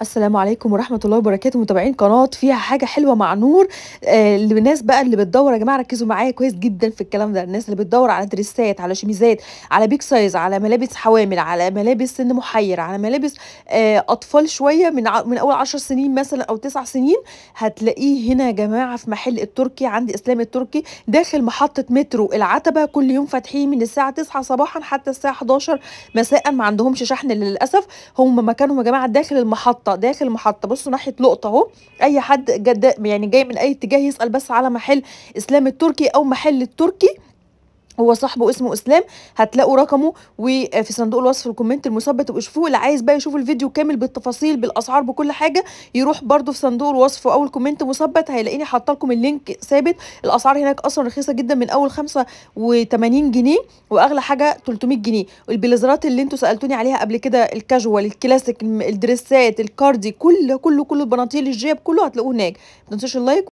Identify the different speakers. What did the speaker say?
Speaker 1: السلام عليكم ورحمه الله وبركاته متابعين قناه فيها حاجه حلوه مع نور آه للناس بقى اللي بتدور يا جماعه ركزوا معايا كويس جدا في الكلام ده الناس اللي بتدور على دريسات على شميزات على بيك سايز على ملابس حوامل على ملابس سن محير على ملابس آه اطفال شويه من ع... من اول 10 سنين مثلا او 9 سنين هتلاقيه هنا يا جماعه في محل التركي عند اسلام التركي داخل محطه مترو العتبه كل يوم فاتحين من الساعه 9 صباحا حتى الساعه 11 مساء ما عندهمش شحن للاسف هم مكانهم يا جماعه داخل المحطه محطه داخل محطه بصوا ناحيه لقطه اهو اي حد جد يعني جاي من اي اتجاه يسال بس على محل اسلام التركي او محل التركي هو صاحبه اسمه اسلام هتلاقوا رقمه وفي صندوق الوصف في الكومنت المثبت واشوفوه اللي عايز بقى يشوف الفيديو كامل بالتفاصيل بالاسعار بكل حاجه يروح برده في صندوق الوصف او الكومنت مثبت هيلاقيني حاطه لكم اللينك ثابت الاسعار هناك اصلا رخيصه جدا من اول 85 جنيه واغلى حاجه 300 جنيه البليزرات اللي انتوا سالتوني عليها قبل كده الكاجوال الكلاسيك الدريسات الكاردي كل كل كل البناطيل الجيب كله هتلاقوه هناك ما تنسوش اللايك